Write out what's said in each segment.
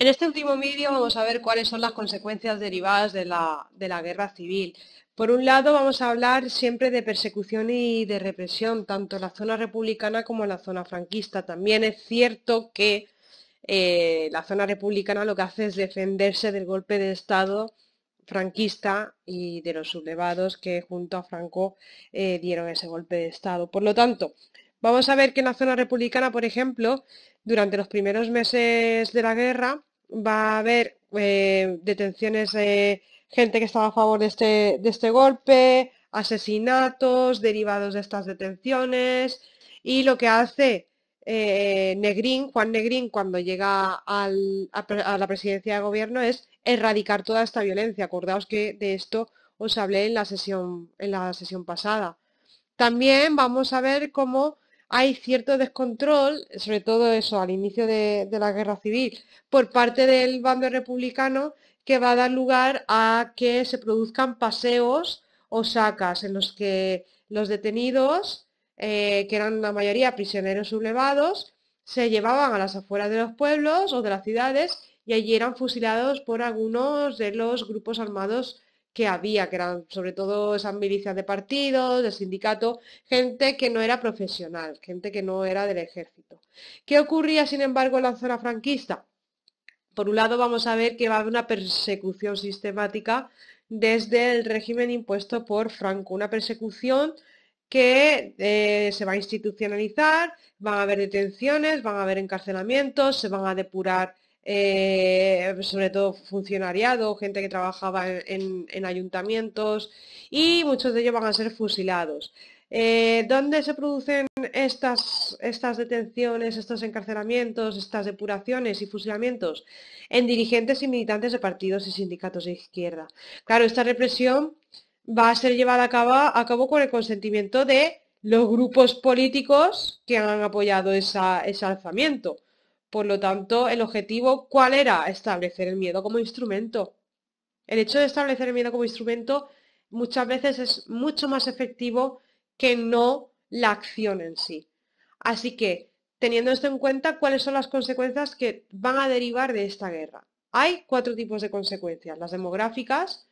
En este último vídeo vamos a ver cuáles son las consecuencias derivadas de la, guerra civil. Por un lado vamos a hablar siempre de persecución y de represión, tanto en la zona republicana como en la zona franquista. También es cierto que eh, la zona republicana lo que hace es defenderse del golpe de Estado franquista y de los sublevados que junto a Franco eh, dieron ese golpe de Estado. Por lo tanto, vamos a ver que en la zona republicana, por ejemplo, durante los primeros meses de la guerra, va a haber eh, detenciones de gente que estaba a favor de este, de este golpe, asesinatos derivados de estas detenciones y lo que hace eh, Negrín, Juan Negrín, cuando llega a, a, la presidencia de gobierno es erradicar toda esta violencia. Acordaos que de esto os hablé en la sesión, en la sesión pasada. También vamos a ver cómo hay cierto descontrol, sobre todo eso, al inicio de, la guerra civil, por parte del bando republicano, que va a dar lugar a que se produzcan paseos o sacas en los que los detenidos, eh, que eran la mayoría prisioneros sublevados, se llevaban a las afueras de los pueblos o de las ciudades y allí eran fusilados por algunos de los grupos armados que había, que eran sobre todo esas milicias de partidos, de sindicatos, gente que no era profesional, gente que no era del ejército. ¿Qué ocurría, sin embargo, en la zona franquista? Por un lado vamos a ver que va a haber una persecución sistemática desde el régimen impuesto por Franco, una persecución que eh, se va a institucionalizar, van a haber detenciones, van a haber encarcelamientos, se van a depurar eh, sobre todo funcionariado, gente que trabajaba en, ayuntamientos y muchos de ellos van a ser fusilados. Eh, ¿Dónde se producen estas, detenciones, estos encarcelamientos, estas depuraciones y fusilamientos? En dirigentes y militantes de partidos y sindicatos de izquierda. Claro, esta represión va a ser llevada a cabo, con el consentimiento de los grupos políticos que han apoyado ese alzamiento. Por lo tanto, el objetivo, ¿cuál era? Establecer el miedo como instrumento. El hecho de establecer el miedo como instrumento muchas veces es mucho más efectivo que no la acción en sí. Así que, teniendo esto en cuenta, ¿cuáles son las consecuencias que van a derivar de esta guerra? Hay cuatro tipos de consecuencias. Las demográficas,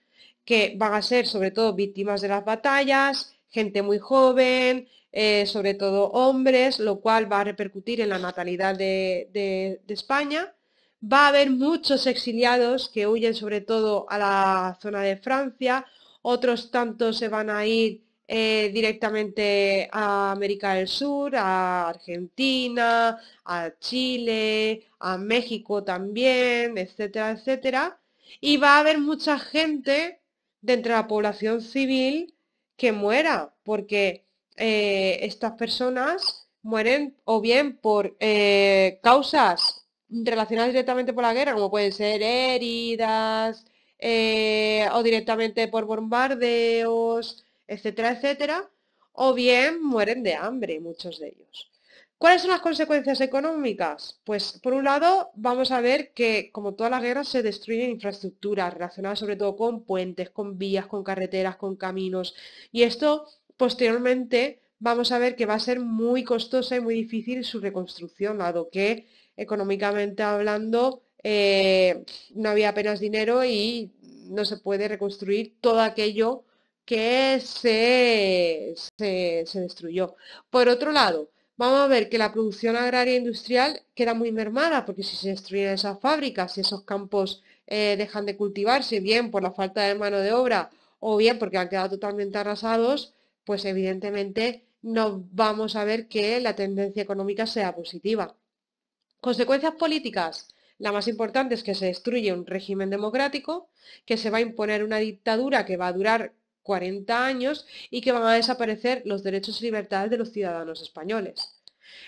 que van a ser sobre todo víctimas de las batallas, gente muy joven, eh, sobre todo hombres, lo cual va a repercutir en la natalidad de, España. Va a haber muchos exiliados que huyen sobre todo a la zona de Francia, otros tantos se van a ir eh, directamente a América del Sur, a Argentina, a Chile, a México también, etcétera, etcétera. Y va a haber mucha gente dentro de la población civil que muera, porque eh, estas personas mueren o bien por eh, causas relacionadas directamente por la guerra, como pueden ser heridas eh, o directamente por bombardeos, etcétera, etcétera, o bien mueren de hambre muchos de ellos. ¿Cuáles son las consecuencias económicas? Pues por un lado vamos a ver que como todas las guerras se destruyen infraestructuras relacionadas sobre todo con puentes, con vías, con carreteras, con caminos y esto posteriormente vamos a ver que va a ser muy costosa y muy difícil su reconstrucción, dado que económicamente hablando eh, no había apenas dinero y no se puede reconstruir todo aquello que se, se destruyó. Por otro lado, vamos a ver que la producción agraria e industrial queda muy mermada, porque si se destruyen esas fábricas, si esos campos eh, dejan de cultivarse, bien por la falta de mano de obra o bien porque han quedado totalmente arrasados, pues evidentemente no vamos a ver que la tendencia económica sea positiva. Consecuencias políticas. La más importante es que se destruye un régimen democrático, que se va a imponer una dictadura que va a durar 40 años y que van a desaparecer los derechos y libertades de los ciudadanos españoles.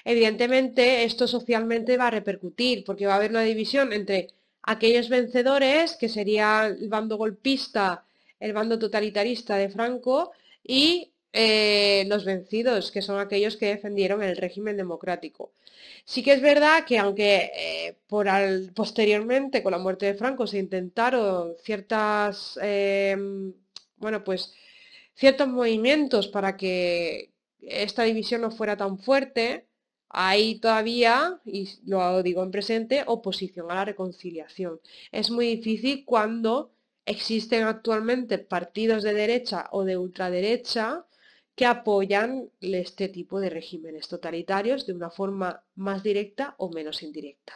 Evidentemente, esto socialmente va a repercutir porque va a haber una división entre aquellos vencedores, que sería el bando golpista, el bando totalitarista de Franco, y eh, los vencidos, que son aquellos que defendieron el régimen democrático. Sí que es verdad que aunque eh, por al, posteriormente con la muerte de Franco se intentaron ciertas... Em, bueno, pues ciertos movimientos para que esta división no fuera tan fuerte, hay todavía, y lo digo en presente, oposición a la reconciliación. Es muy difícil cuando existen actualmente partidos de derecha o de ultraderecha que apoyan este tipo de regímenes totalitarios de una forma más directa o menos indirecta.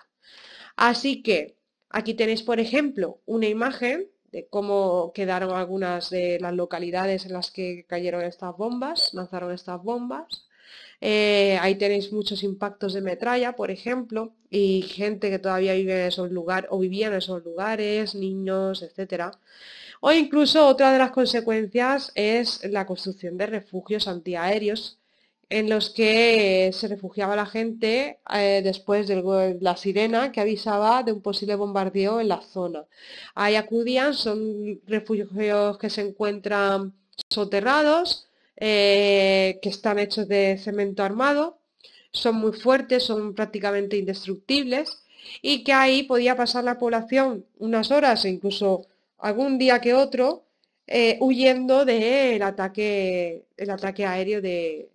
Así que aquí tenéis, por ejemplo, una imagen de cómo quedaron algunas de las localidades en las que cayeron estas bombas, lanzaron estas bombas. Eh, ahí tenéis muchos impactos de metralla, por ejemplo, y gente que todavía vive en esos lugares o vivía en esos lugares, niños, etc. O incluso otra de las consecuencias es la construcción de refugios antiaéreos en los que eh, se refugiaba la gente eh, después de la sirena que avisaba de un posible bombardeo en la zona. Ahí acudían, son refugios que se encuentran soterrados, eh, que están hechos de cemento armado, son muy fuertes, son prácticamente indestructibles y que ahí podía pasar la población unas horas e incluso algún día que otro huyendo del ataque, el ataque aéreo de,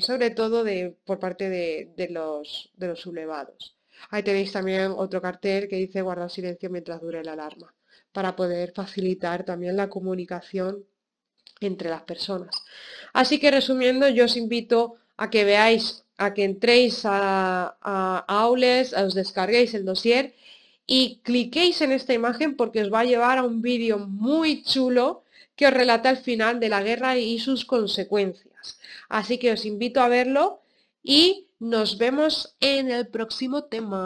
sobre todo por parte de, de, los, sublevados. Ahí tenéis también otro cartel que dice guardar silencio mientras dure la alarma, para poder facilitar también la comunicación entre las personas. Así que resumiendo, yo os invito a que veáis, a que entréis a, Aules, a os descarguéis el dossier y cliquéis en esta imagen porque os va a llevar a un vídeo muy chulo que os relata el final de la guerra y sus consecuencias. Así que os invito a verlo y nos vemos en el próximo tema.